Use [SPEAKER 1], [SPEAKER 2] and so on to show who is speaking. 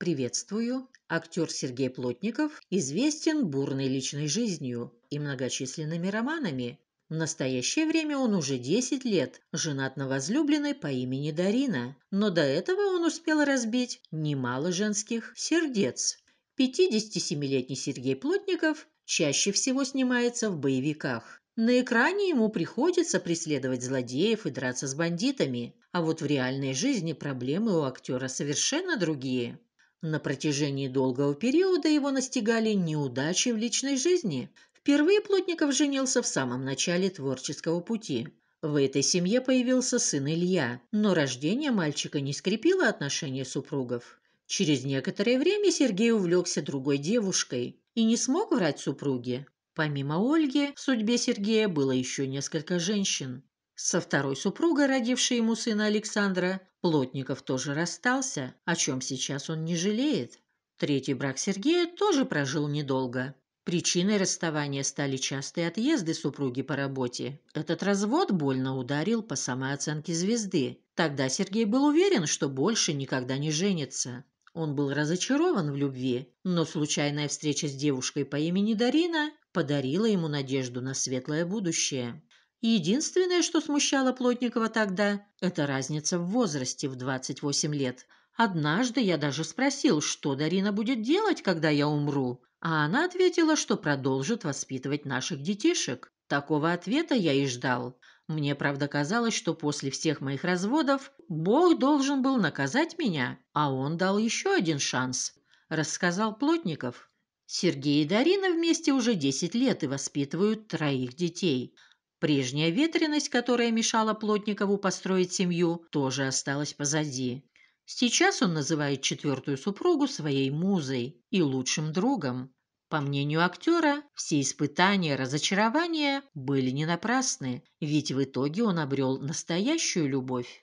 [SPEAKER 1] Приветствую. Актер Сергей Плотников известен бурной личной жизнью и многочисленными романами. В настоящее время он уже 10 лет женат на возлюбленной по имени Дарина, но до этого он успел разбить немало женских сердец. 57-летний Сергей Плотников чаще всего снимается в боевиках. На экране ему приходится преследовать злодеев и драться с бандитами, а вот в реальной жизни проблемы у актера совершенно другие. На протяжении долгого периода его настигали неудачи в личной жизни. Впервые Плотников женился в самом начале творческого пути. В этой семье появился сын Илья, но рождение мальчика не скрепило отношения супругов. Через некоторое время Сергей увлекся другой девушкой и не смог врать супруге. Помимо Ольги, в судьбе Сергея было еще несколько женщин. Со второй супругой, родившей ему сына Александра, Плотников тоже расстался, о чем сейчас он не жалеет. Третий брак Сергея тоже прожил недолго. Причиной расставания стали частые отъезды супруги по работе. Этот развод больно ударил по самооценке звезды. Тогда Сергей был уверен, что больше никогда не женится. Он был разочарован в любви, но случайная встреча с девушкой по имени Дарина подарила ему надежду на светлое будущее. Единственное, что смущало Плотникова тогда, это разница в возрасте в 28 лет. Однажды я даже спросил, что Дарина будет делать, когда я умру, а она ответила, что продолжит воспитывать наших детишек. Такого ответа я и ждал. Мне, правда, казалось, что после всех моих разводов Бог должен был наказать меня, а он дал еще один шанс, рассказал Плотников. Сергей и Дарина вместе уже 10 лет и воспитывают троих детей – Прежняя ветреность, которая мешала Плотникову построить семью, тоже осталась позади. Сейчас он называет четвертую супругу своей музой и лучшим другом. По мнению актера, все испытания, разочарования были не напрасны, ведь в итоге он обрел настоящую любовь.